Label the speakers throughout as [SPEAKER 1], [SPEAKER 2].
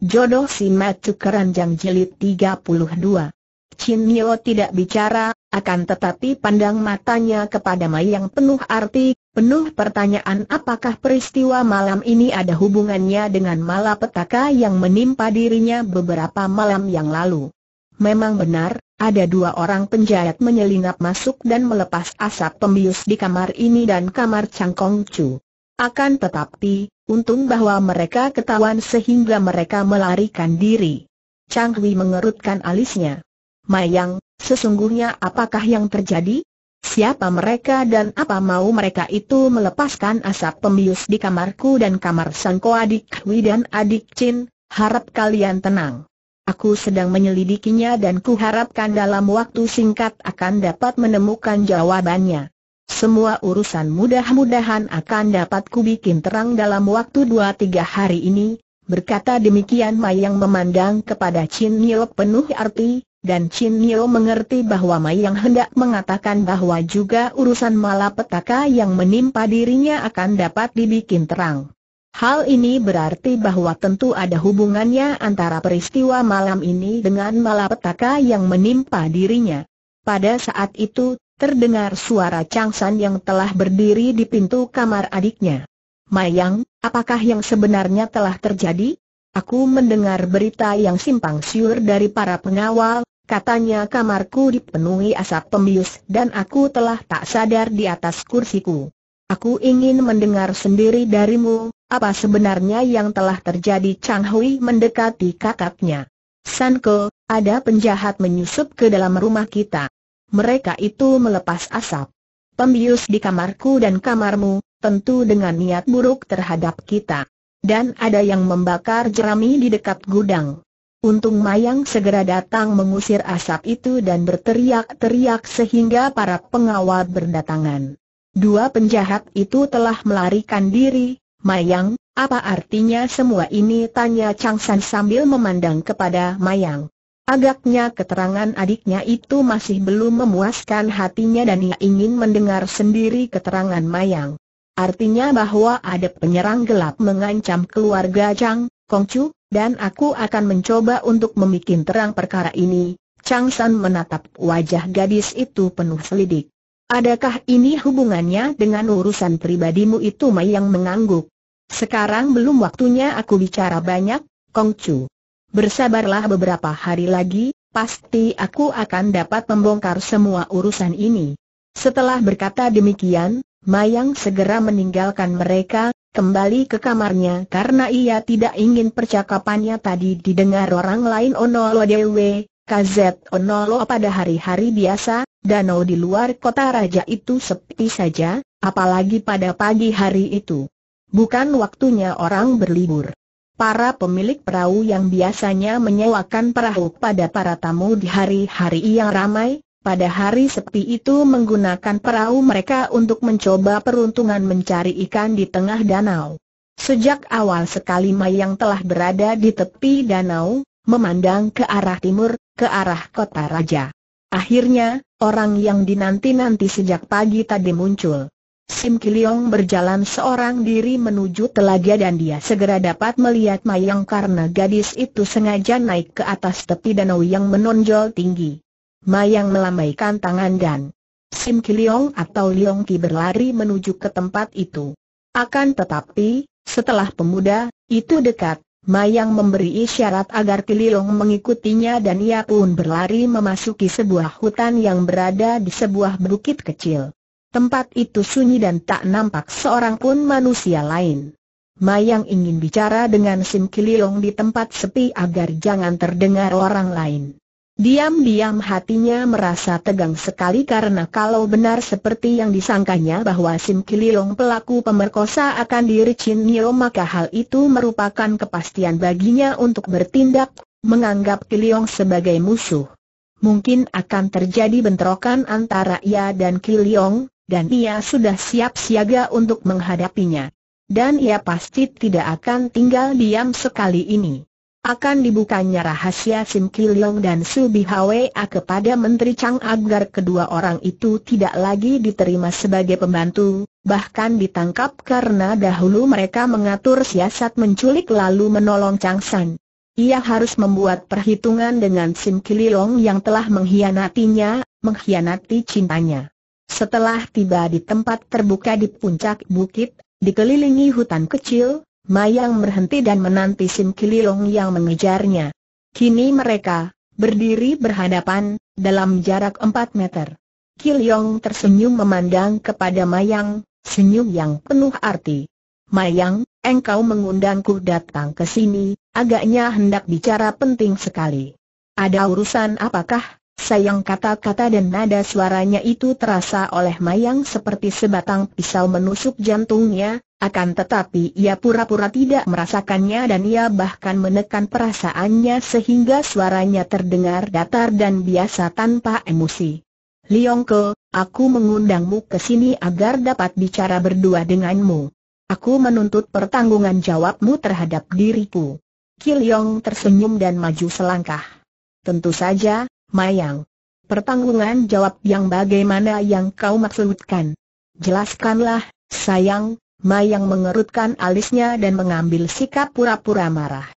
[SPEAKER 1] Jodoh si Matu Keranjang Jilid 32 Chin tidak bicara, akan tetapi pandang matanya kepada Mai yang penuh arti, penuh pertanyaan apakah peristiwa malam ini ada hubungannya dengan malapetaka yang menimpa dirinya beberapa malam yang lalu. Memang benar, ada dua orang penjahat menyelinap masuk dan melepas asap pembius di kamar ini dan kamar Cangkong Chu. Akan tetapi, Untung bahwa mereka ketahuan sehingga mereka melarikan diri. Chang Hui mengerutkan alisnya. Mayang, sesungguhnya apakah yang terjadi? Siapa mereka dan apa mau mereka itu melepaskan asap pembius di kamarku dan kamar sangko adik Hui dan adik Chin, harap kalian tenang. Aku sedang menyelidikinya dan kuharapkan dalam waktu singkat akan dapat menemukan jawabannya. Semua urusan mudah-mudahan akan dapat kubikin terang dalam waktu 2-3 hari ini, berkata demikian Mayang memandang kepada Chin Nio penuh arti, dan Chin Nio mengerti bahwa Mayang hendak mengatakan bahwa juga urusan malapetaka yang menimpa dirinya akan dapat dibikin terang. Hal ini berarti bahwa tentu ada hubungannya antara peristiwa malam ini dengan malapetaka yang menimpa dirinya. Pada saat itu, Terdengar suara Chang San yang telah berdiri di pintu kamar adiknya. Mayang, apakah yang sebenarnya telah terjadi? Aku mendengar berita yang simpang siur dari para pengawal, katanya kamarku dipenuhi asap pembius dan aku telah tak sadar di atas kursiku. Aku ingin mendengar sendiri darimu, apa sebenarnya yang telah terjadi Chang Hui mendekati kakaknya. Sanko, ada penjahat menyusup ke dalam rumah kita mereka itu melepas asap. Pembius di kamarku dan kamarmu, tentu dengan niat buruk terhadap kita. Dan ada yang membakar jerami di dekat gudang. Untung Mayang segera datang mengusir asap itu dan berteriak-teriak sehingga para pengawal berdatangan. Dua penjahat itu telah melarikan diri, Mayang, apa artinya semua ini? Tanya Chang San sambil memandang kepada Mayang. Agaknya keterangan adiknya itu masih belum memuaskan hatinya dan ia ingin mendengar sendiri keterangan Mayang. Artinya bahwa ada penyerang gelap mengancam keluarga Chang, Kong Chu, dan aku akan mencoba untuk memikin terang perkara ini. Chang San menatap wajah gadis itu penuh selidik. Adakah ini hubungannya dengan urusan pribadimu itu Mayang mengangguk? Sekarang belum waktunya aku bicara banyak, Kong Chu bersabarlah beberapa hari lagi, pasti aku akan dapat membongkar semua urusan ini. Setelah berkata demikian, Mayang segera meninggalkan mereka, kembali ke kamarnya karena ia tidak ingin percakapannya tadi didengar orang lain Onolo Dewe, KZ Onolo pada hari-hari biasa, danau di luar kota raja itu sepi saja, apalagi pada pagi hari itu. Bukan waktunya orang berlibur. Para pemilik perahu yang biasanya menyewakan perahu pada para tamu di hari-hari yang ramai, pada hari sepi itu menggunakan perahu mereka untuk mencoba peruntungan mencari ikan di tengah danau. Sejak awal sekali Mayang telah berada di tepi danau, memandang ke arah timur, ke arah kota raja. Akhirnya, orang yang dinanti-nanti sejak pagi tadi muncul. Sim Kiliong berjalan seorang diri menuju telaga dan dia segera dapat melihat Mayang karena gadis itu sengaja naik ke atas tepi danau yang menonjol tinggi. Mayang melambaikan tangan dan Sim Kiliong atau Liong Ki berlari menuju ke tempat itu. Akan tetapi, setelah pemuda itu dekat, Mayang memberi isyarat agar Kiliong mengikutinya dan ia pun berlari memasuki sebuah hutan yang berada di sebuah bukit kecil. Tempat itu sunyi dan tak nampak seorang pun manusia lain. Mayang ingin bicara dengan Sim Kiliong di tempat sepi agar jangan terdengar orang lain. Diam-diam hatinya merasa tegang sekali karena kalau benar seperti yang disangkanya bahwa Sim Kiliong pelaku pemerkosa akan diricin Nio maka hal itu merupakan kepastian baginya untuk bertindak, menganggap Kiliong sebagai musuh. Mungkin akan terjadi bentrokan antara ia dan Kiliong, dan ia sudah siap siaga untuk menghadapinya. Dan ia pasti tidak akan tinggal diam sekali ini. Akan dibukanya rahasia Sim Kilong dan Su Bihwa kepada Menteri Chang agar kedua orang itu tidak lagi diterima sebagai pembantu, bahkan ditangkap karena dahulu mereka mengatur siasat menculik lalu menolong Chang San. Ia harus membuat perhitungan dengan Sim Kilong yang telah mengkhianatinya, mengkhianati cintanya. Setelah tiba di tempat terbuka di puncak bukit, dikelilingi hutan kecil, Mayang berhenti dan menanti Sim Kililong yang mengejarnya. Kini mereka, berdiri berhadapan, dalam jarak empat meter. Kilyong tersenyum memandang kepada Mayang, senyum yang penuh arti. Mayang, engkau mengundangku datang ke sini, agaknya hendak bicara penting sekali. Ada urusan apakah? Sayang kata-kata dan nada suaranya itu terasa oleh Mayang seperti sebatang pisau menusuk jantungnya, akan tetapi ia pura-pura tidak merasakannya dan ia bahkan menekan perasaannya sehingga suaranya terdengar datar dan biasa tanpa emosi. Liongko, aku mengundangmu ke sini agar dapat bicara berdua denganmu. Aku menuntut pertanggungan jawabmu terhadap diriku. Kiliong tersenyum dan maju selangkah. Tentu saja, Mayang. Pertanggungan jawab yang bagaimana yang kau maksudkan? Jelaskanlah, sayang, Mayang mengerutkan alisnya dan mengambil sikap pura-pura marah.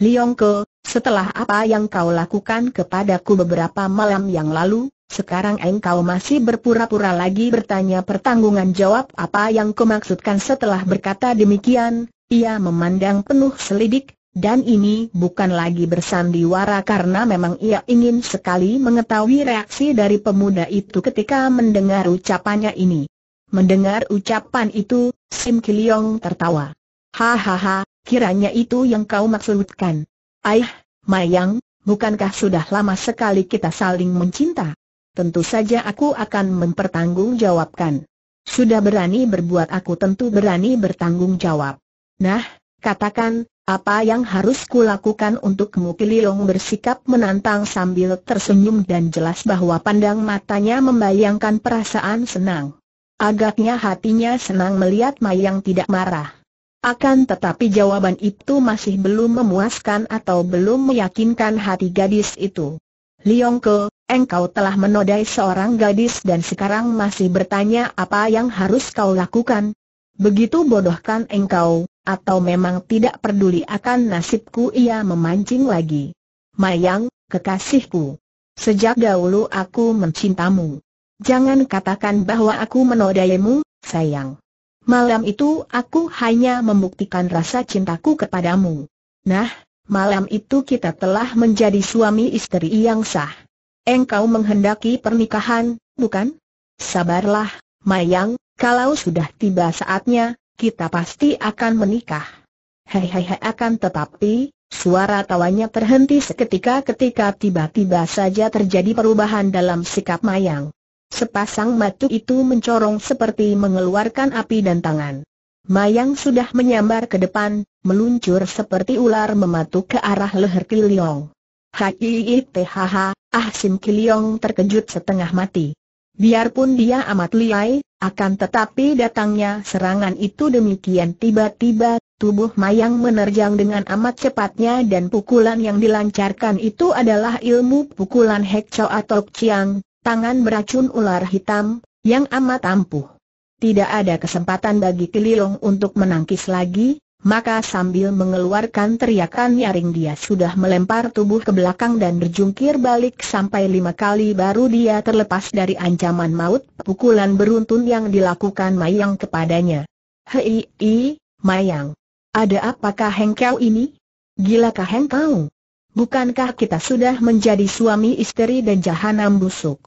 [SPEAKER 1] Liongko, setelah apa yang kau lakukan kepadaku beberapa malam yang lalu, sekarang engkau masih berpura-pura lagi bertanya pertanggungan jawab apa yang kau maksudkan setelah berkata demikian, ia memandang penuh selidik, dan ini bukan lagi bersandiwara karena memang ia ingin sekali mengetahui reaksi dari pemuda itu ketika mendengar ucapannya ini. Mendengar ucapan itu, Sim Kiliong tertawa. Hahaha, kiranya itu yang kau maksudkan. Aih, Mayang, bukankah sudah lama sekali kita saling mencinta? Tentu saja aku akan mempertanggungjawabkan. Sudah berani berbuat aku tentu berani bertanggung jawab. Nah, katakan, apa yang harus kulakukan untuk Piliong bersikap menantang sambil tersenyum dan jelas bahwa pandang matanya membayangkan perasaan senang. Agaknya hatinya senang melihat Mayang tidak marah. Akan tetapi jawaban itu masih belum memuaskan atau belum meyakinkan hati gadis itu. Liong Ke, engkau telah menodai seorang gadis dan sekarang masih bertanya apa yang harus kau lakukan. Begitu bodohkan engkau, atau memang tidak peduli akan nasibku ia memancing lagi. Mayang, kekasihku. Sejak dahulu aku mencintamu. Jangan katakan bahwa aku menodaimu, sayang. Malam itu aku hanya membuktikan rasa cintaku kepadamu. Nah, malam itu kita telah menjadi suami istri yang sah. Engkau menghendaki pernikahan, bukan? Sabarlah, Mayang, kalau sudah tiba saatnya, kita pasti akan menikah. Hei hei hei akan tetapi, suara tawanya terhenti seketika ketika tiba-tiba saja terjadi perubahan dalam sikap Mayang. Sepasang matu itu mencorong seperti mengeluarkan api dan tangan. Mayang sudah menyambar ke depan, meluncur seperti ular mematuk ke arah leher Kiliong. Hiithh, ah Sim Kiliong terkejut setengah mati. Biarpun dia amat liai, akan tetapi datangnya serangan itu demikian tiba-tiba, tubuh Mayang menerjang dengan amat cepatnya dan pukulan yang dilancarkan itu adalah ilmu pukulan Hekco atau Chiang, tangan beracun ular hitam, yang amat ampuh. Tidak ada kesempatan bagi Kililong untuk menangkis lagi, maka sambil mengeluarkan teriakan nyaring dia sudah melempar tubuh ke belakang dan berjungkir balik sampai lima kali baru dia terlepas dari ancaman maut pukulan beruntun yang dilakukan Mayang kepadanya. Hei, i, Mayang. Ada apakah hengkau ini? Gilakah hengkau? Bukankah kita sudah menjadi suami istri dan jahanam busuk?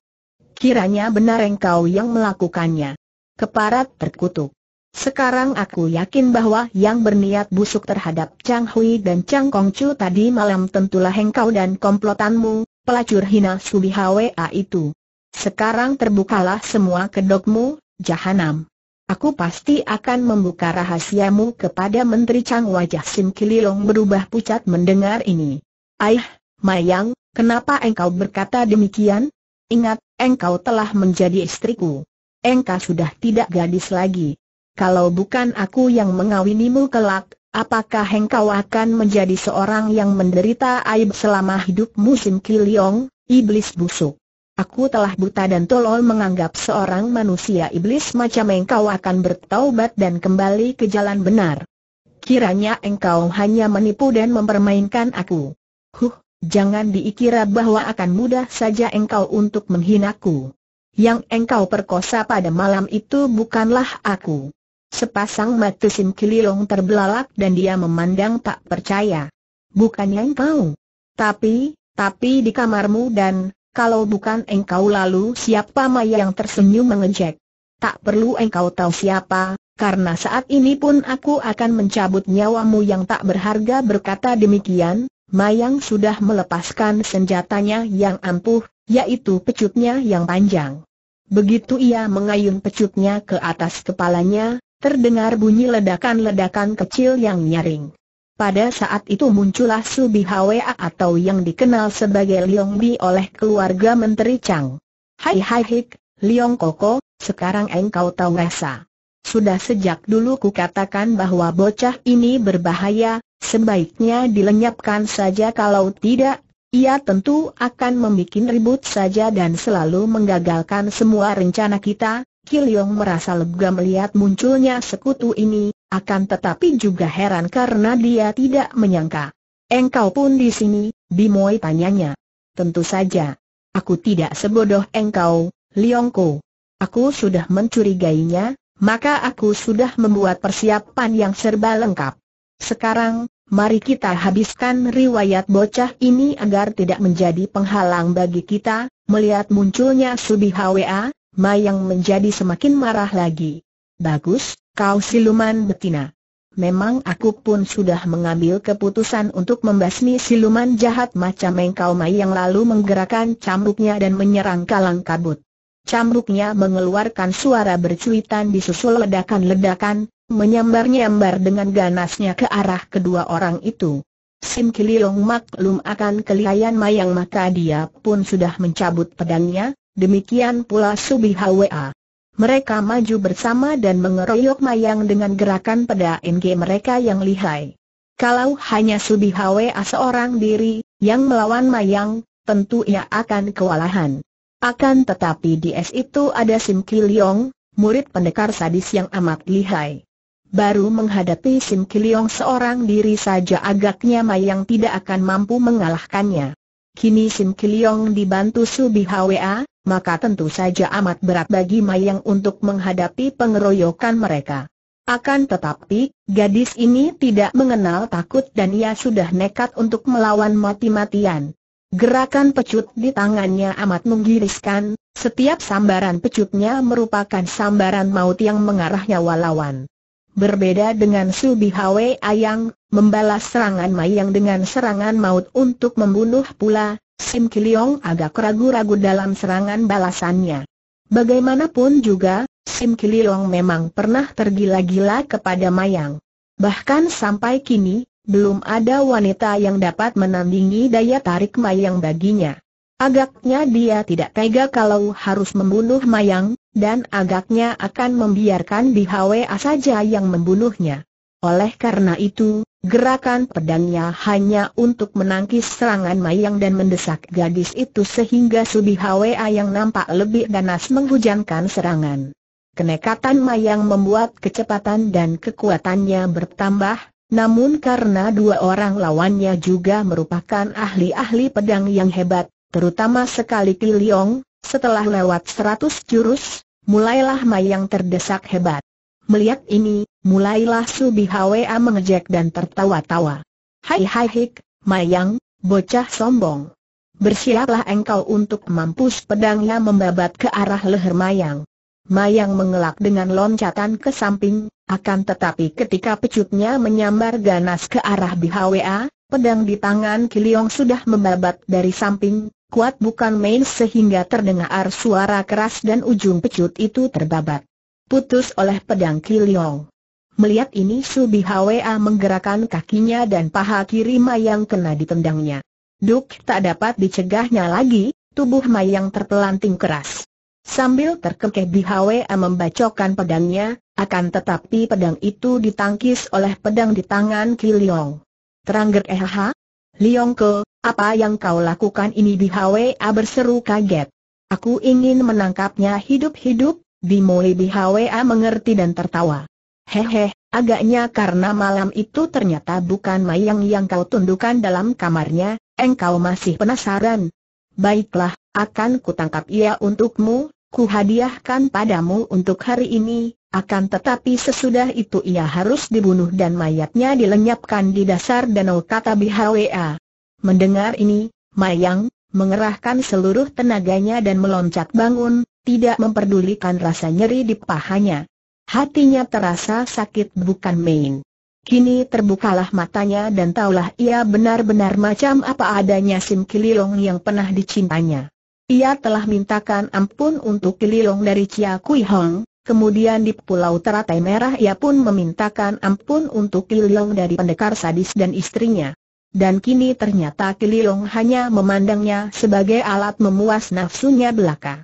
[SPEAKER 1] Kiranya benar engkau yang melakukannya. Keparat terkutuk. Sekarang aku yakin bahwa yang berniat busuk terhadap Chang Hui dan Chang Kong Chu tadi malam tentulah engkau dan komplotanmu, pelacur hina Subi Hwa itu. Sekarang terbukalah semua kedokmu, jahanam. Aku pasti akan membuka rahasiamu kepada Menteri Chang wajah Sim Kililong berubah pucat mendengar ini. Aih, Mayang, kenapa engkau berkata demikian? Ingat, engkau telah menjadi istriku. Engkau sudah tidak gadis lagi kalau bukan aku yang mengawinimu kelak, apakah engkau akan menjadi seorang yang menderita aib selama hidup musim kiliong, iblis busuk? Aku telah buta dan tolol menganggap seorang manusia iblis macam engkau akan bertaubat dan kembali ke jalan benar. Kiranya engkau hanya menipu dan mempermainkan aku. Huh, jangan diikira bahwa akan mudah saja engkau untuk menghinaku. Yang engkau perkosa pada malam itu bukanlah aku. Sepasang mata Sim Kililong terbelalak dan dia memandang tak percaya. Bukannya engkau. Tapi, tapi di kamarmu dan, kalau bukan engkau lalu siapa Maya yang tersenyum mengejek. Tak perlu engkau tahu siapa, karena saat ini pun aku akan mencabut nyawamu yang tak berharga berkata demikian, Mayang sudah melepaskan senjatanya yang ampuh, yaitu pecutnya yang panjang. Begitu ia mengayun pecutnya ke atas kepalanya, terdengar bunyi ledakan-ledakan kecil yang nyaring. Pada saat itu muncullah Subi Hwa atau yang dikenal sebagai Liong Bi oleh keluarga Menteri Chang. Hai hai hik, Liong Koko, sekarang engkau tahu rasa. Sudah sejak dulu ku katakan bahwa bocah ini berbahaya, sebaiknya dilenyapkan saja kalau tidak, ia tentu akan membuat ribut saja dan selalu menggagalkan semua rencana kita, Kiliong merasa lega melihat munculnya sekutu ini, akan tetapi juga heran karena dia tidak menyangka. Engkau pun di sini, Bimoy tanyanya. Tentu saja. Aku tidak sebodoh engkau, Liongko. Aku sudah mencurigainya, maka aku sudah membuat persiapan yang serba lengkap. Sekarang, mari kita habiskan riwayat bocah ini agar tidak menjadi penghalang bagi kita, melihat munculnya Subi HWA, Mayang menjadi semakin marah lagi. Bagus, kau siluman betina. Memang aku pun sudah mengambil keputusan untuk membasmi siluman jahat macam engkau Mayang lalu menggerakkan cambuknya dan menyerang kalang kabut. Cambuknya mengeluarkan suara bercuitan disusul ledakan-ledakan, menyambar-nyambar dengan ganasnya ke arah kedua orang itu. Sim Kililong maklum akan kelihayan Mayang maka dia pun sudah mencabut pedangnya, demikian pula Subihawa. Mereka maju bersama dan mengeroyok Mayang dengan gerakan peda NG mereka yang lihai. Kalau hanya Subihawa seorang diri yang melawan Mayang, tentu ia akan kewalahan. Akan tetapi di es itu ada Sim Kiliong, murid pendekar sadis yang amat lihai. Baru menghadapi Sim Kiliong seorang diri saja agaknya Mayang tidak akan mampu mengalahkannya. Kini Sim Kiliong dibantu Subihawa, maka tentu saja amat berat bagi Mayang untuk menghadapi pengeroyokan mereka. Akan tetapi, gadis ini tidak mengenal takut dan ia sudah nekat untuk melawan mati-matian. Gerakan pecut di tangannya amat menggiriskan, setiap sambaran pecutnya merupakan sambaran maut yang mengarah nyawa lawan. Berbeda dengan Subi Hwe Ayang, membalas serangan Mayang dengan serangan maut untuk membunuh pula, Sim Kiliong agak ragu-ragu dalam serangan balasannya. Bagaimanapun juga, Sim Kiliong memang pernah tergila-gila kepada Mayang. Bahkan sampai kini, belum ada wanita yang dapat menandingi daya tarik Mayang baginya. Agaknya dia tidak tega kalau harus membunuh Mayang, dan agaknya akan membiarkan Bihawa saja yang membunuhnya. Oleh karena itu, Gerakan pedangnya hanya untuk menangkis serangan Mayang dan mendesak gadis itu sehingga Subi Hwa yang nampak lebih ganas menghujankan serangan. Kenekatan Mayang membuat kecepatan dan kekuatannya bertambah, namun karena dua orang lawannya juga merupakan ahli-ahli pedang yang hebat, terutama sekali Kiliong, setelah lewat seratus jurus, mulailah Mayang terdesak hebat. Melihat ini, mulailah Subihawa mengejek dan tertawa-tawa. Hai hai hik, Mayang, bocah sombong. Bersiaplah engkau untuk mampus pedangnya membabat ke arah leher Mayang. Mayang mengelak dengan loncatan ke samping, akan tetapi ketika pecutnya menyambar ganas ke arah Bihawa, pedang di tangan Kiliong sudah membabat dari samping, kuat bukan main sehingga terdengar suara keras dan ujung pecut itu terbabat. Putus oleh pedang Kiliong. Melihat ini Subi Hwa menggerakkan kakinya dan paha kiri Mayang kena ditendangnya. Duk tak dapat dicegahnya lagi, tubuh Mayang terpelanting keras. Sambil terkekeh Bi Hwa membacokkan pedangnya, akan tetapi pedang itu ditangkis oleh pedang di tangan Ki Liong. Terangger ehaha? Liong ke, apa yang kau lakukan ini Bi Hwa berseru kaget. Aku ingin menangkapnya hidup-hidup, Dimulai Bi Hwa mengerti dan tertawa. Hehe, agaknya karena malam itu ternyata bukan Mayang yang kau tundukkan dalam kamarnya, engkau masih penasaran. Baiklah, akan kutangkap ia untukmu, kuhadiahkan padamu untuk hari ini, akan tetapi sesudah itu ia harus dibunuh dan mayatnya dilenyapkan di dasar danau kata BHWA. Mendengar ini, Mayang, mengerahkan seluruh tenaganya dan meloncat bangun, tidak memperdulikan rasa nyeri di pahanya. Hatinya terasa sakit bukan main. Kini terbukalah matanya dan taulah ia benar-benar macam apa adanya Sim Kililong yang pernah dicintanya. Ia telah mintakan ampun untuk Kililong dari Chia Kui Hong, kemudian di Pulau Teratai Merah ia pun memintakan ampun untuk Kililong dari pendekar sadis dan istrinya. Dan kini ternyata Kililong hanya memandangnya sebagai alat memuas nafsunya belaka.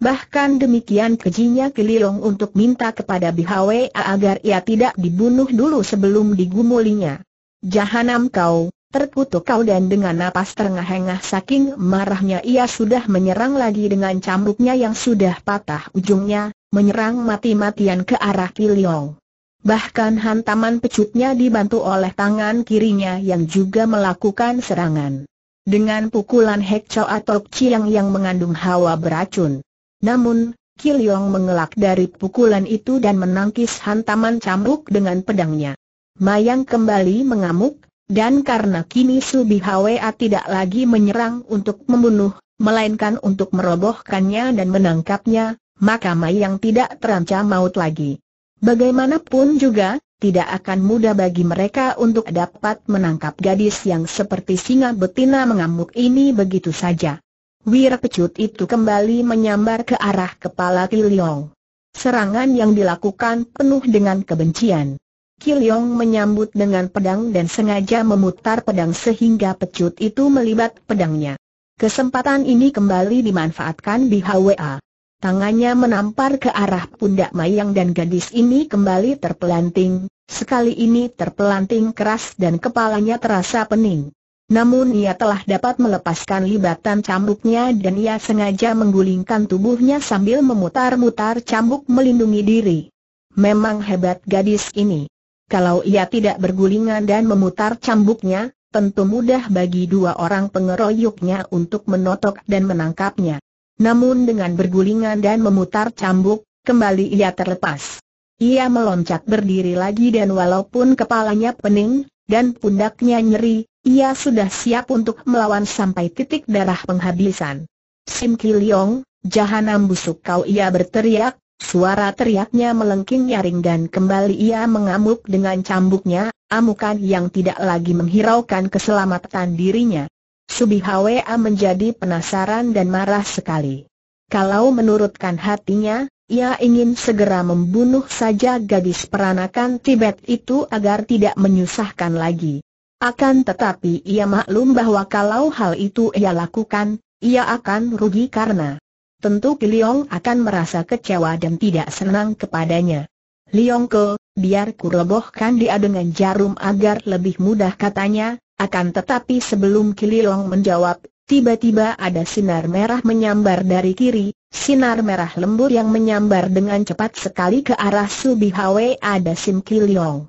[SPEAKER 1] Bahkan demikian kejinya Kiliong untuk minta kepada Bihawe agar ia tidak dibunuh dulu sebelum digumulinya. Jahanam kau, terkutuk kau dan dengan napas terengah-engah saking marahnya ia sudah menyerang lagi dengan cambuknya yang sudah patah ujungnya, menyerang mati-matian ke arah Kiliong. Bahkan hantaman pecutnya dibantu oleh tangan kirinya yang juga melakukan serangan. Dengan pukulan Hek Chow atau Chiang yang mengandung hawa beracun. Namun, Kilyong mengelak dari pukulan itu dan menangkis hantaman cambuk dengan pedangnya. Mayang kembali mengamuk, dan karena kini Subi Hwa tidak lagi menyerang untuk membunuh, melainkan untuk merobohkannya dan menangkapnya, maka Mayang tidak terancam maut lagi. Bagaimanapun juga, tidak akan mudah bagi mereka untuk dapat menangkap gadis yang seperti singa betina mengamuk ini begitu saja. Wira kecut itu kembali menyambar ke arah kepala Kiliong. Serangan yang dilakukan penuh dengan kebencian. Kiliong menyambut dengan pedang dan sengaja memutar pedang sehingga pecut itu melibat pedangnya. Kesempatan ini kembali dimanfaatkan di HWA. Tangannya menampar ke arah pundak Mayang dan gadis ini kembali terpelanting, sekali ini terpelanting keras dan kepalanya terasa pening. Namun ia telah dapat melepaskan libatan cambuknya dan ia sengaja menggulingkan tubuhnya sambil memutar-mutar cambuk melindungi diri. Memang hebat gadis ini. Kalau ia tidak bergulingan dan memutar cambuknya, tentu mudah bagi dua orang pengeroyoknya untuk menotok dan menangkapnya. Namun dengan bergulingan dan memutar cambuk, kembali ia terlepas. Ia meloncat berdiri lagi dan walaupun kepalanya pening, dan pundaknya nyeri, ia sudah siap untuk melawan sampai titik darah penghabisan. Sim Kiliong, jahanam busuk kau ia berteriak, suara teriaknya melengking nyaring dan kembali ia mengamuk dengan cambuknya, amukan yang tidak lagi menghiraukan keselamatan dirinya. Hwa menjadi penasaran dan marah sekali. Kalau menurutkan hatinya, ia ingin segera membunuh saja gadis peranakan Tibet itu agar tidak menyusahkan lagi. Akan tetapi ia maklum bahwa kalau hal itu ia lakukan, ia akan rugi karena tentu Kiliong akan merasa kecewa dan tidak senang kepadanya. Liong Ke, biar kurobohkan dia dengan jarum agar lebih mudah katanya, akan tetapi sebelum Kililong menjawab, Tiba-tiba ada sinar merah menyambar dari kiri, sinar merah lembut yang menyambar dengan cepat sekali ke arah Subi Hwe ada Sim Kiliong.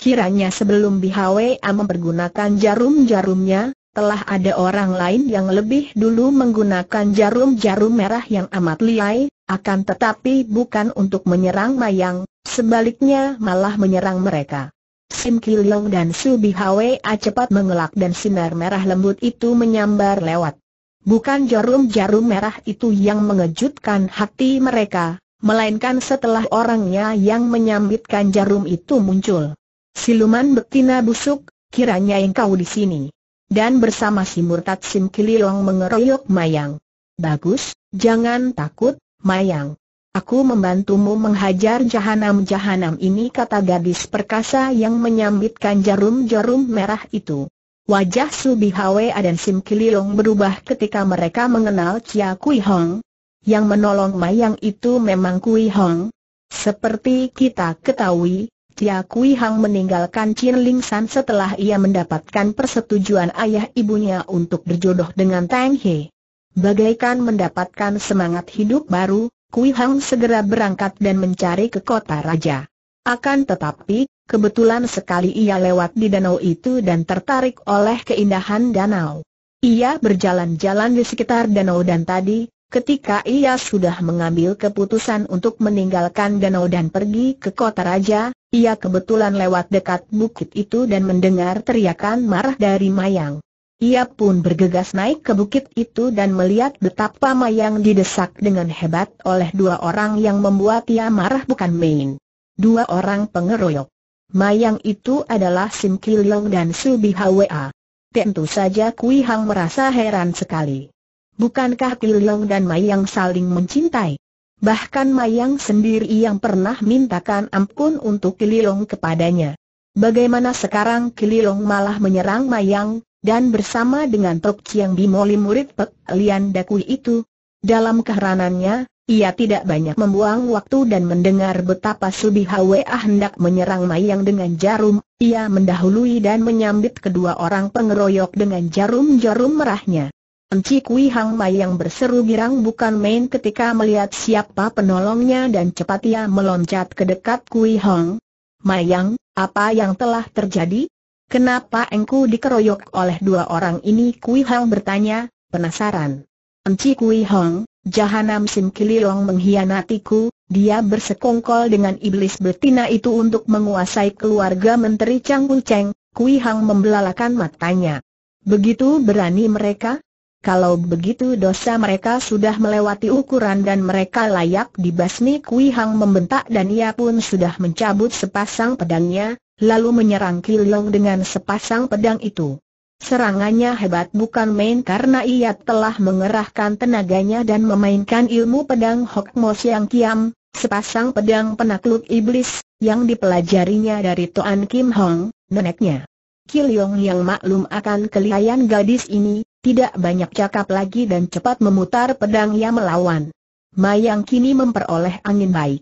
[SPEAKER 1] Kiranya sebelum Bihwe mempergunakan jarum-jarumnya, telah ada orang lain yang lebih dulu menggunakan jarum-jarum merah yang amat liai, akan tetapi bukan untuk menyerang Mayang, sebaliknya malah menyerang mereka. Sim Kilong dan Su Bihwe cepat mengelak dan sinar merah lembut itu menyambar lewat. Bukan jarum-jarum merah itu yang mengejutkan hati mereka, melainkan setelah orangnya yang menyambitkan jarum itu muncul. Siluman betina busuk, kiranya engkau di sini. Dan bersama si murtad Sim Kilong mengeroyok Mayang. Bagus, jangan takut, Mayang. Aku membantumu menghajar jahanam-jahanam ini kata gadis perkasa yang menyambitkan jarum-jarum merah itu. Wajah Subi Hwa dan Sim Kililong berubah ketika mereka mengenal Chia Kui Hong. Yang menolong Mayang itu memang Kui Hong. Seperti kita ketahui, Chia Kui Hong meninggalkan Chin Ling San setelah ia mendapatkan persetujuan ayah ibunya untuk berjodoh dengan Tang He. Bagaikan mendapatkan semangat hidup baru, Kui Hang segera berangkat dan mencari ke kota raja. Akan tetapi, kebetulan sekali ia lewat di danau itu dan tertarik oleh keindahan danau. Ia berjalan-jalan di sekitar danau dan tadi, ketika ia sudah mengambil keputusan untuk meninggalkan danau dan pergi ke kota raja, ia kebetulan lewat dekat bukit itu dan mendengar teriakan marah dari Mayang. Ia pun bergegas naik ke bukit itu dan melihat betapa Mayang didesak dengan hebat oleh dua orang yang membuat ia marah bukan main. Dua orang pengeroyok. Mayang itu adalah Sim Kiliong dan Subi Hwa. Tentu saja Kui Hang merasa heran sekali. Bukankah Kiliong dan Mayang saling mencintai? Bahkan Mayang sendiri yang pernah mintakan ampun untuk Kiliong kepadanya. Bagaimana sekarang Kililong malah menyerang Mayang, dan bersama dengan Tok Chiang Bimoli murid Pek Lian Dakui itu. Dalam keheranannya, ia tidak banyak membuang waktu dan mendengar betapa Subi Hwa hendak menyerang Mayang dengan jarum, ia mendahului dan menyambit kedua orang pengeroyok dengan jarum-jarum merahnya. Enci Kui Hang Mayang berseru girang bukan main ketika melihat siapa penolongnya dan cepat ia meloncat ke dekat Kui Hang. Mayang, apa yang telah terjadi? Kenapa engku dikeroyok oleh dua orang ini? Kui Hong bertanya, penasaran. Enci Kui Hong, Jahanam Sim Kiliong mengkhianatiku, dia bersekongkol dengan iblis betina itu untuk menguasai keluarga Menteri Chang Wu Cheng, Kui Hang membelalakan matanya. Begitu berani mereka? Kalau begitu dosa mereka sudah melewati ukuran dan mereka layak dibasmi Kui Hang membentak dan ia pun sudah mencabut sepasang pedangnya, lalu menyerang Kilong dengan sepasang pedang itu. Serangannya hebat bukan main karena ia telah mengerahkan tenaganya dan memainkan ilmu pedang Hok Mo Siang Kiam, sepasang pedang penakluk iblis, yang dipelajarinya dari Toan Kim Hong, neneknya. Yong yang maklum akan kelihayan gadis ini, tidak banyak cakap lagi dan cepat memutar pedangnya melawan. Mayang kini memperoleh angin baik.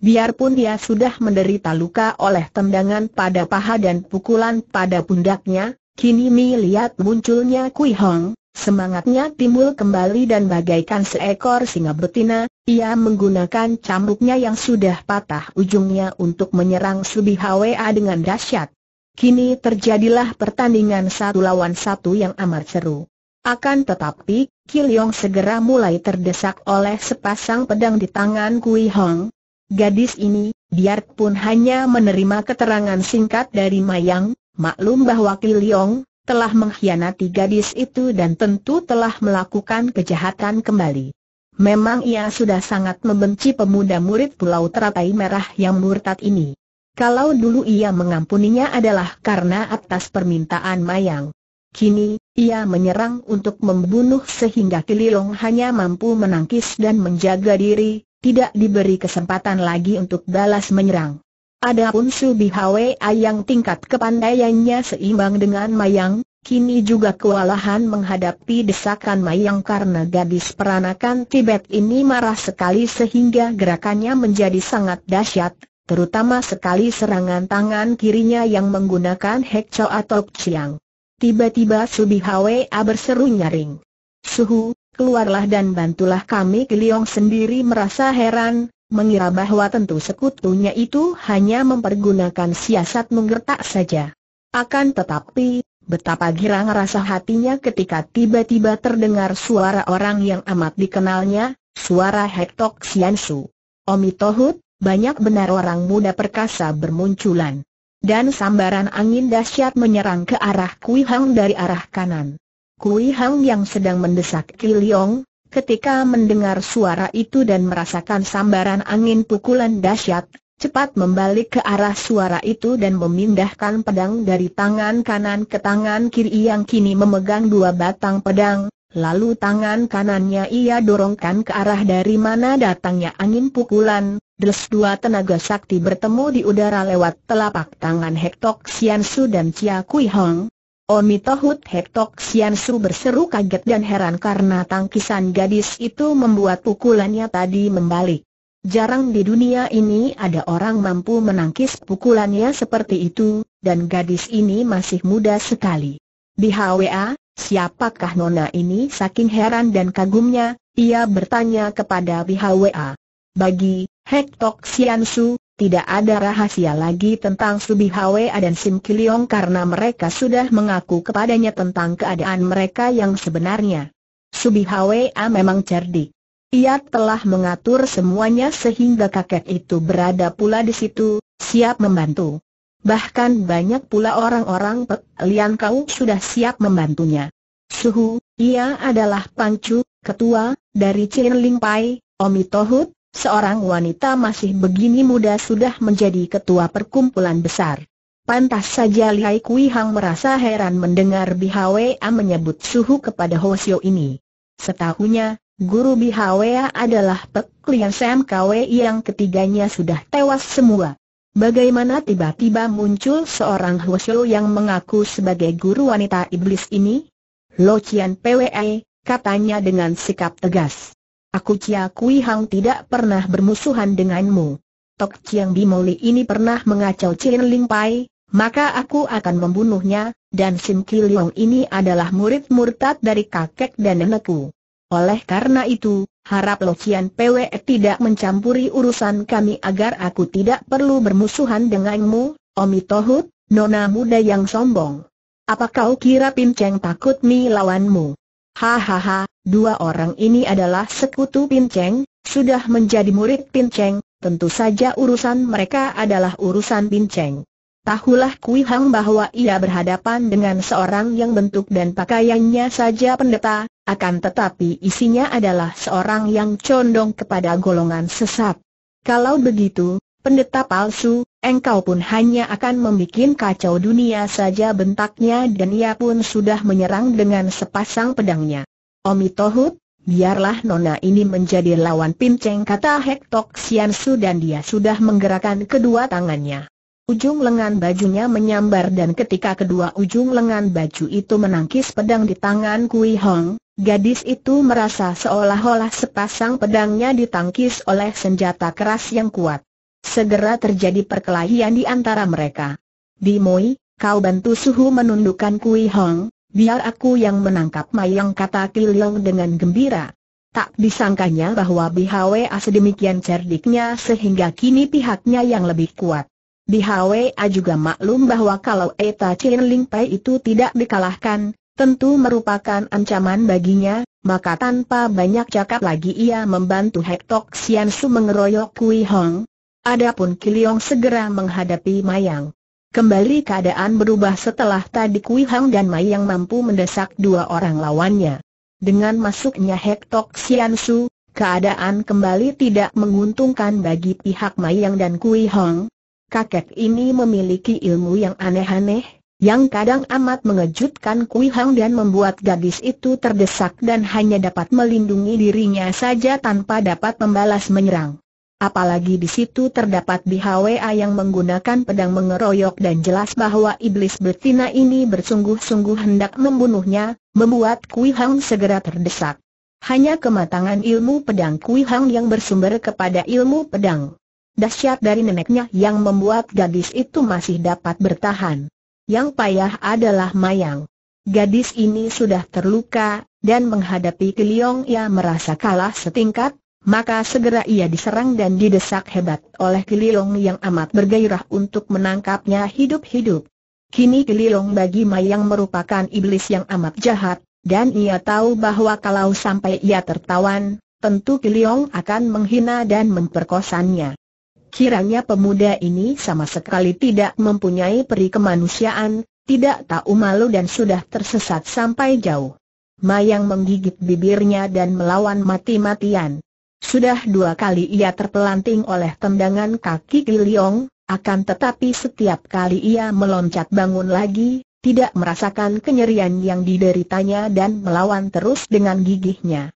[SPEAKER 1] Biarpun dia sudah menderita luka oleh tendangan pada paha dan pukulan pada pundaknya, kini melihat munculnya Kui Hong, semangatnya timbul kembali dan bagaikan seekor singa betina, ia menggunakan cambuknya yang sudah patah ujungnya untuk menyerang Subi Hwa dengan dahsyat. Kini terjadilah pertandingan satu lawan satu yang amat seru. Akan tetapi, Kiliong segera mulai terdesak oleh sepasang pedang di tangan Kui Hong, Gadis ini, biarpun hanya menerima keterangan singkat dari Mayang, maklum bahwa Kiliong telah mengkhianati gadis itu dan tentu telah melakukan kejahatan kembali. Memang ia sudah sangat membenci pemuda murid Pulau Teratai Merah yang murtad ini. Kalau dulu ia mengampuninya adalah karena atas permintaan Mayang. Kini, ia menyerang untuk membunuh sehingga Kiliong hanya mampu menangkis dan menjaga diri, tidak diberi kesempatan lagi untuk balas menyerang. Adapun Subi Hwa yang tingkat kepandaiannya seimbang dengan Mayang, kini juga kewalahan menghadapi desakan Mayang karena gadis peranakan Tibet ini marah sekali sehingga gerakannya menjadi sangat dahsyat, terutama sekali serangan tangan kirinya yang menggunakan hekco atau ciang. Tiba-tiba Subi Hwa berseru nyaring. Suhu, keluarlah dan bantulah kami Kiliong sendiri merasa heran, mengira bahwa tentu sekutunya itu hanya mempergunakan siasat menggertak saja. Akan tetapi, betapa girang rasa hatinya ketika tiba-tiba terdengar suara orang yang amat dikenalnya, suara Hektok Siansu. Omi banyak benar orang muda perkasa bermunculan. Dan sambaran angin dahsyat menyerang ke arah Kui Hang dari arah kanan. Kui Hang yang sedang mendesak Kiliong, ketika mendengar suara itu dan merasakan sambaran angin pukulan dahsyat, cepat membalik ke arah suara itu dan memindahkan pedang dari tangan kanan ke tangan kiri yang kini memegang dua batang pedang, lalu tangan kanannya ia dorongkan ke arah dari mana datangnya angin pukulan, Des dua tenaga sakti bertemu di udara lewat telapak tangan Hektok Su dan Chia Kui Hong, Omitohut Hektok Su berseru kaget dan heran karena tangkisan gadis itu membuat pukulannya tadi membalik. Jarang di dunia ini ada orang mampu menangkis pukulannya seperti itu, dan gadis ini masih muda sekali. Di HWA, siapakah nona ini? Saking heran dan kagumnya, ia bertanya kepada di HWA. Bagi Hektok Su, tidak ada rahasia lagi tentang Subi Hwe dan Sim Kiliong karena mereka sudah mengaku kepadanya tentang keadaan mereka yang sebenarnya. Subi Hwe ah, memang cerdik. Ia telah mengatur semuanya sehingga kakek itu berada pula di situ, siap membantu. Bahkan banyak pula orang-orang Pek Lian Kau sudah siap membantunya. Suhu, ia adalah Pancu, ketua, dari Chin Ling Pai, Omi Tohut, Seorang wanita masih begini muda sudah menjadi ketua perkumpulan besar. Pantas saja Lihai Kui Hang merasa heran mendengar Bihawea menyebut suhu kepada Sio ini. Setahunya, guru Bihawea adalah Pek Lian Sam Kwe yang ketiganya sudah tewas semua. Bagaimana tiba-tiba muncul seorang Sio yang mengaku sebagai guru wanita iblis ini? Lo Chian Pwe, katanya dengan sikap tegas. Aku Chia Kui Hang tidak pernah bermusuhan denganmu. Tok Chiang Bimoli ini pernah mengacau Chin Ling Pai, maka aku akan membunuhnya, dan Sim Leong ini adalah murid murtad dari kakek dan nenekku. Oleh karena itu, harap Lo Chian PW tidak mencampuri urusan kami agar aku tidak perlu bermusuhan denganmu, Omi Tohut, nona muda yang sombong. Apa kau kira Pin Cheng takut mi lawanmu? Hahaha, Dua orang ini adalah sekutu Pinceng, sudah menjadi murid Pinceng, tentu saja urusan mereka adalah urusan Pinceng. Tahulah Kui Hang bahwa ia berhadapan dengan seorang yang bentuk dan pakaiannya saja pendeta, akan tetapi isinya adalah seorang yang condong kepada golongan sesat. Kalau begitu, pendeta palsu, engkau pun hanya akan membuat kacau dunia saja bentaknya dan ia pun sudah menyerang dengan sepasang pedangnya. Omi Tohut, biarlah nona ini menjadi lawan pinceng kata Hek Tok Sian Su dan dia sudah menggerakkan kedua tangannya. Ujung lengan bajunya menyambar dan ketika kedua ujung lengan baju itu menangkis pedang di tangan Kui Hong, gadis itu merasa seolah-olah sepasang pedangnya ditangkis oleh senjata keras yang kuat. Segera terjadi perkelahian di antara mereka. Dimoi, kau bantu Suhu menundukkan Kui Hong, Biar aku yang menangkap Mayang kata Kiliong dengan gembira. Tak disangkanya bahwa BHWA sedemikian cerdiknya sehingga kini pihaknya yang lebih kuat. BHWA juga maklum bahwa kalau Eta Chin Ling Pai itu tidak dikalahkan, tentu merupakan ancaman baginya, maka tanpa banyak cakap lagi ia membantu Hektok Siansu mengeroyok Kui Hong. Adapun Kiliong segera menghadapi Mayang. Kembali keadaan berubah setelah tadi Kui Hang dan Mai yang mampu mendesak dua orang lawannya. Dengan masuknya Hek Tok Su, keadaan kembali tidak menguntungkan bagi pihak Mai yang dan Kui Hang. Kakek ini memiliki ilmu yang aneh-aneh, yang kadang amat mengejutkan Kui Hang dan membuat gadis itu terdesak dan hanya dapat melindungi dirinya saja tanpa dapat membalas menyerang. Apalagi di situ terdapat BHWA yang menggunakan pedang mengeroyok dan jelas bahwa iblis betina ini bersungguh-sungguh hendak membunuhnya, membuat Kui Hang segera terdesak. Hanya kematangan ilmu pedang Kui Hang yang bersumber kepada ilmu pedang. dasyat dari neneknya yang membuat gadis itu masih dapat bertahan. Yang payah adalah Mayang. Gadis ini sudah terluka, dan menghadapi Kiliong ia merasa kalah setingkat, maka segera ia diserang dan didesak hebat oleh Kililong yang amat bergairah untuk menangkapnya hidup-hidup. Kini Kililong bagi Mayang merupakan iblis yang amat jahat, dan ia tahu bahwa kalau sampai ia tertawan, tentu Kililong akan menghina dan memperkosannya. Kiranya pemuda ini sama sekali tidak mempunyai peri kemanusiaan, tidak tahu malu dan sudah tersesat sampai jauh. Mayang menggigit bibirnya dan melawan mati-matian. Sudah dua kali ia terpelanting oleh tendangan kaki Giliong, akan tetapi setiap kali ia meloncat bangun lagi, tidak merasakan kenyerian yang dideritanya dan melawan terus dengan gigihnya.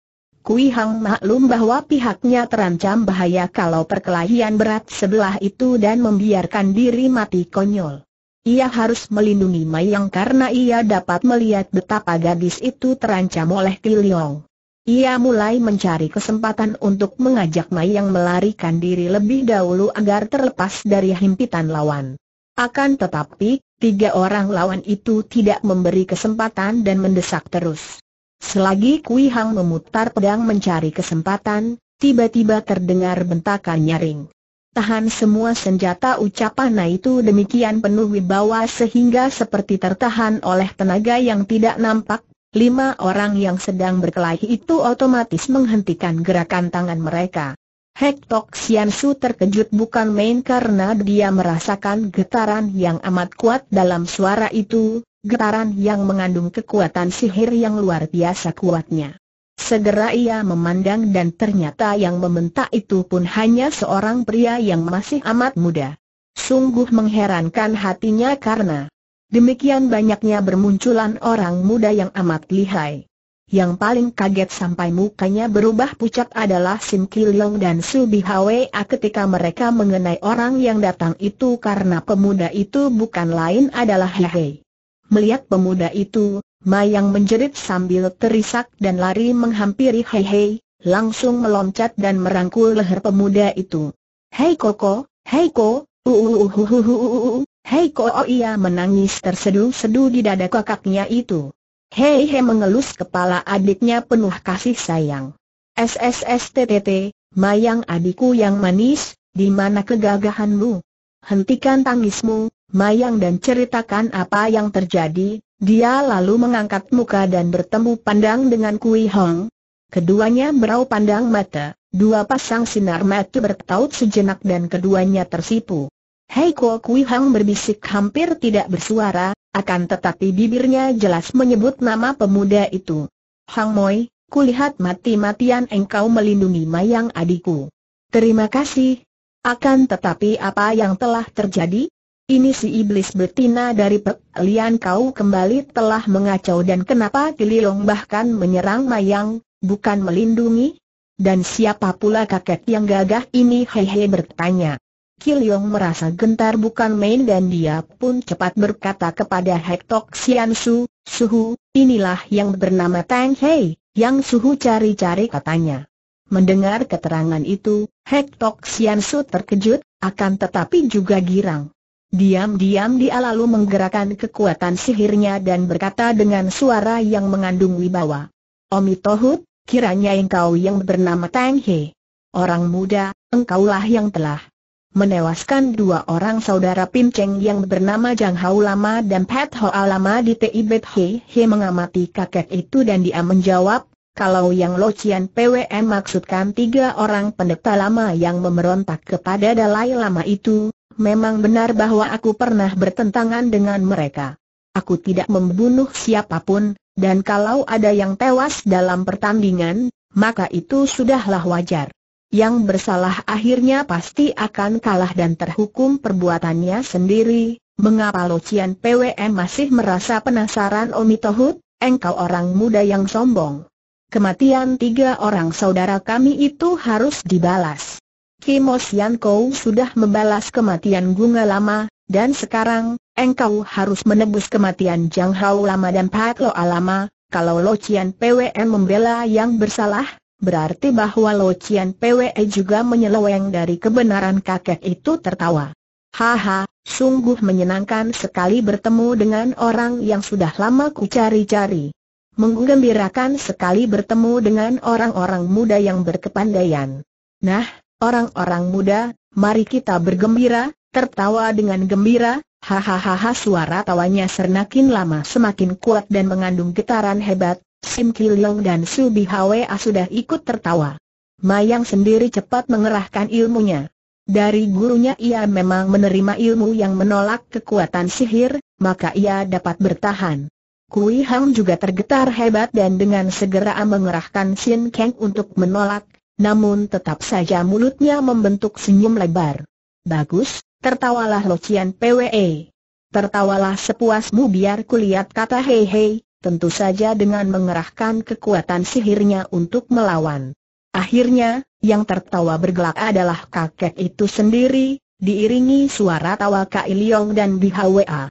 [SPEAKER 1] Kui Hang maklum bahwa pihaknya terancam bahaya kalau perkelahian berat sebelah itu dan membiarkan diri mati konyol. Ia harus melindungi Mayang karena ia dapat melihat betapa gadis itu terancam oleh Kiliong. Ia mulai mencari kesempatan untuk mengajak Mai yang melarikan diri lebih dahulu agar terlepas dari himpitan lawan. Akan tetapi, tiga orang lawan itu tidak memberi kesempatan dan mendesak terus. Selagi Kui Hang memutar pedang mencari kesempatan, tiba-tiba terdengar bentakan nyaring. Tahan semua senjata ucapan itu demikian penuh wibawa sehingga seperti tertahan oleh tenaga yang tidak nampak lima orang yang sedang berkelahi itu otomatis menghentikan gerakan tangan mereka. Hek Tok Su terkejut bukan main karena dia merasakan getaran yang amat kuat dalam suara itu, getaran yang mengandung kekuatan sihir yang luar biasa kuatnya. Segera ia memandang dan ternyata yang membentak itu pun hanya seorang pria yang masih amat muda. Sungguh mengherankan hatinya karena Demikian banyaknya bermunculan orang muda yang amat lihai. Yang paling kaget sampai mukanya berubah pucat adalah Sim Kilong dan Su Bihwa ketika mereka mengenai orang yang datang itu karena pemuda itu bukan lain adalah Hehe. Melihat pemuda itu, Mayang menjerit sambil terisak dan lari menghampiri Hehe, langsung meloncat dan merangkul leher pemuda itu. Hei Koko, Hei Ko, uuuhuhuhuhuhuhu. Hei kok oh. ia menangis terseduh-seduh di dada kakaknya itu. Hei hei mengelus kepala adiknya penuh kasih sayang. SSSTTT, Mayang adikku yang manis, di mana kegagahanmu? Hentikan tangismu, Mayang dan ceritakan apa yang terjadi. Dia lalu mengangkat muka dan bertemu pandang dengan Kui Hong. Keduanya berau pandang mata, dua pasang sinar mata bertaut sejenak dan keduanya tersipu. Hei Kuo Kui Hang berbisik hampir tidak bersuara, akan tetapi bibirnya jelas menyebut nama pemuda itu. Hang Moi, kulihat mati-matian engkau melindungi mayang adikku. Terima kasih. Akan tetapi apa yang telah terjadi? Ini si iblis betina dari Pek kau kembali telah mengacau dan kenapa Kililong bahkan menyerang Mayang, bukan melindungi? Dan siapa pula kakek yang gagah ini hehe bertanya. Kiliong merasa gentar bukan main dan dia pun cepat berkata kepada Hek Tok Sian Su, Suhu, inilah yang bernama Tang Hei, yang Suhu cari-cari katanya. Mendengar keterangan itu, Hek Tok Sian Su terkejut, akan tetapi juga girang. Diam-diam dia lalu menggerakkan kekuatan sihirnya dan berkata dengan suara yang mengandung wibawa. Omi Tohut, kiranya engkau yang bernama Tang He. Orang muda, engkaulah yang telah menewaskan dua orang saudara Pinceng yang bernama Jang Hao Lama dan Pat Hoa Lama di Tibet He He mengamati kakek itu dan dia menjawab, kalau yang Lo Cian PWM maksudkan tiga orang pendeta lama yang memberontak kepada Dalai Lama itu, memang benar bahwa aku pernah bertentangan dengan mereka. Aku tidak membunuh siapapun, dan kalau ada yang tewas dalam pertandingan, maka itu sudahlah wajar yang bersalah akhirnya pasti akan kalah dan terhukum perbuatannya sendiri. Mengapa Lo PWM masih merasa penasaran Omi Tohut, engkau orang muda yang sombong? Kematian tiga orang saudara kami itu harus dibalas. Kimo Sian Kou sudah membalas kematian Gunga Lama, dan sekarang, engkau harus menebus kematian Jang Hao Lama dan Pat Lo Alama, kalau Lo PWM membela yang bersalah, berarti bahwa Lo Cian PWE juga menyeleweng dari kebenaran kakek itu tertawa. Haha, sungguh menyenangkan sekali bertemu dengan orang yang sudah lama ku cari-cari. Menggembirakan sekali bertemu dengan orang-orang muda yang berkepandaian. Nah, orang-orang muda, mari kita bergembira, tertawa dengan gembira, hahaha suara tawanya semakin lama semakin kuat dan mengandung getaran hebat, Sim Kilong dan Su Bihawa sudah ikut tertawa. Mayang sendiri cepat mengerahkan ilmunya. Dari gurunya ia memang menerima ilmu yang menolak kekuatan sihir, maka ia dapat bertahan. Kui Hang juga tergetar hebat dan dengan segera mengerahkan Sin Kang untuk menolak, namun tetap saja mulutnya membentuk senyum lebar. Bagus, tertawalah Lo Cian PWE. Tertawalah sepuasmu biar kulihat kata hei hei, tentu saja dengan mengerahkan kekuatan sihirnya untuk melawan. Akhirnya, yang tertawa bergelak adalah kakek itu sendiri, diiringi suara tawa Kai Liong dan Bihwa.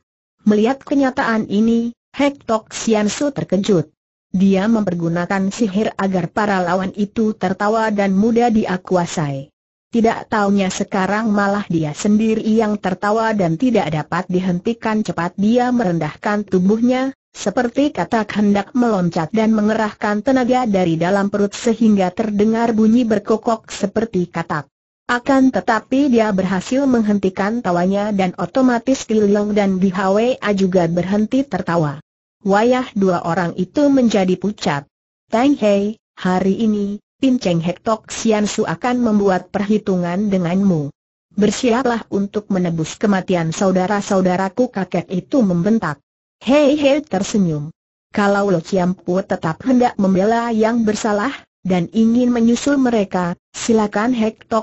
[SPEAKER 1] Melihat kenyataan ini, hektok Tok terkejut. Dia mempergunakan sihir agar para lawan itu tertawa dan mudah diakuasai. Tidak taunya sekarang malah dia sendiri yang tertawa dan tidak dapat dihentikan cepat dia merendahkan tubuhnya, seperti katak hendak meloncat dan mengerahkan tenaga dari dalam perut sehingga terdengar bunyi berkokok seperti katak. Akan tetapi dia berhasil menghentikan tawanya dan otomatis Kilong dan a juga berhenti tertawa. Wayah dua orang itu menjadi pucat. Tang Hei, hari ini, Pin Cheng Hek Tok Sian Su akan membuat perhitungan denganmu. Bersiaplah untuk menebus kematian saudara-saudaraku kakek itu membentak. Hei Hei tersenyum. Kalau Lo Pu tetap hendak membela yang bersalah, dan ingin menyusul mereka, Silakan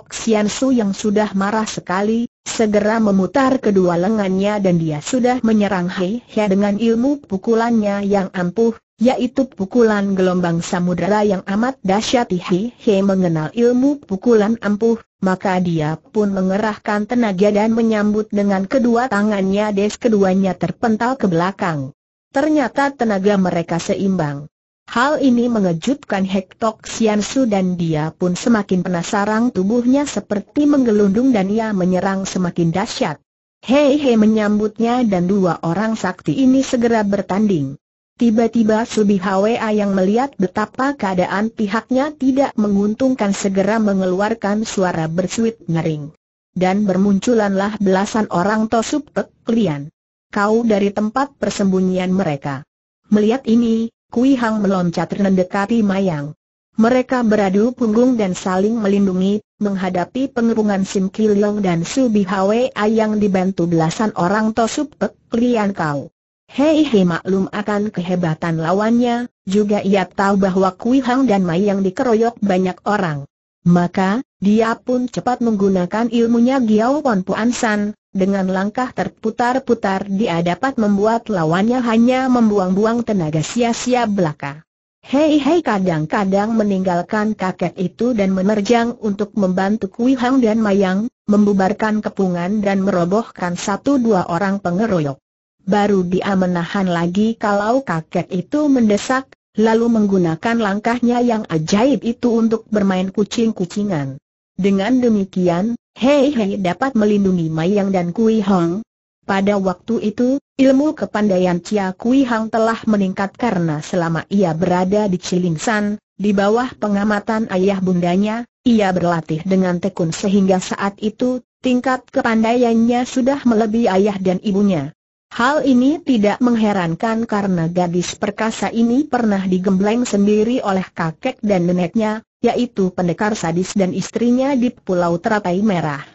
[SPEAKER 1] Sian Su yang sudah marah sekali, segera memutar kedua lengannya dan dia sudah menyerang Hei He dengan ilmu pukulannya yang ampuh, yaitu pukulan gelombang samudera yang amat dahsyat. Hei He mengenal ilmu pukulan ampuh, maka dia pun mengerahkan tenaga dan menyambut dengan kedua tangannya des keduanya terpental ke belakang. Ternyata tenaga mereka seimbang. Hal ini mengejutkan Hektok Su dan dia pun semakin penasaran tubuhnya seperti menggelundung dan ia menyerang semakin dahsyat. Hei hei menyambutnya dan dua orang sakti ini segera bertanding. Tiba-tiba Subi Hwa yang melihat betapa keadaan pihaknya tidak menguntungkan segera mengeluarkan suara bersuit ngering. Dan bermunculanlah belasan orang Tosup pek lian. Kau dari tempat persembunyian mereka. Melihat ini, Kui Hang meloncat mendekati Mayang. Mereka beradu punggung dan saling melindungi, menghadapi pengerungan Sim Kiliong dan Su Hwa yang dibantu belasan orang Tosup Pek Klian Kau. Hei Hei maklum akan kehebatan lawannya, juga ia tahu bahwa Kui Hang dan Mayang dikeroyok banyak orang. Maka, dia pun cepat menggunakan ilmunya Giao Pon Puan San, dengan langkah terputar-putar dia dapat membuat lawannya hanya membuang-buang tenaga sia-sia belaka. Hei hei kadang-kadang meninggalkan kakek itu dan menerjang untuk membantu Kui Hang dan Mayang, membubarkan kepungan dan merobohkan satu dua orang pengeroyok. Baru dia menahan lagi kalau kakek itu mendesak, lalu menggunakan langkahnya yang ajaib itu untuk bermain kucing-kucingan. Dengan demikian, Hei Hei dapat melindungi Mayang dan Kui Hong. Pada waktu itu, ilmu kepandaian Chia Kui Hang telah meningkat karena selama ia berada di Cilingsan, di bawah pengamatan ayah bundanya, ia berlatih dengan tekun sehingga saat itu, tingkat kepandaiannya sudah melebihi ayah dan ibunya. Hal ini tidak mengherankan karena gadis perkasa ini pernah digembleng sendiri oleh kakek dan neneknya, yaitu pendekar sadis dan istrinya di Pulau Teratai Merah.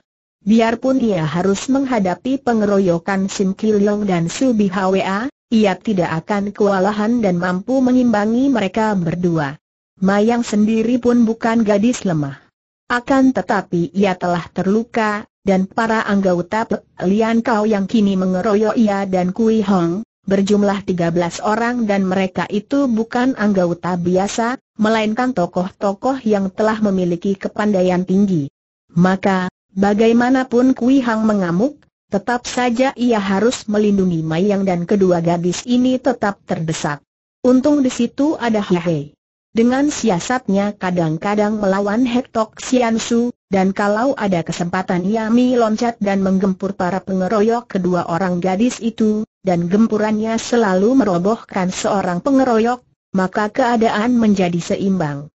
[SPEAKER 1] Biarpun ia harus menghadapi pengeroyokan Sim Kiliong dan Su Hwa, ia tidak akan kewalahan dan mampu mengimbangi mereka berdua. Mayang sendiri pun bukan gadis lemah. Akan tetapi ia telah terluka, dan para anggota Lian Kau yang kini mengeroyok ia dan Kui Hong, berjumlah 13 orang dan mereka itu bukan anggota biasa, melainkan tokoh-tokoh yang telah memiliki kepandaian tinggi. Maka, bagaimanapun Kui Hang mengamuk, tetap saja ia harus melindungi Mayang dan kedua gadis ini tetap terdesak. Untung di situ ada Hehe. Dengan siasatnya kadang-kadang melawan Hektok Su, dan kalau ada kesempatan Yami loncat dan menggempur para pengeroyok kedua orang gadis itu, dan gempurannya selalu merobohkan seorang pengeroyok, maka keadaan menjadi seimbang.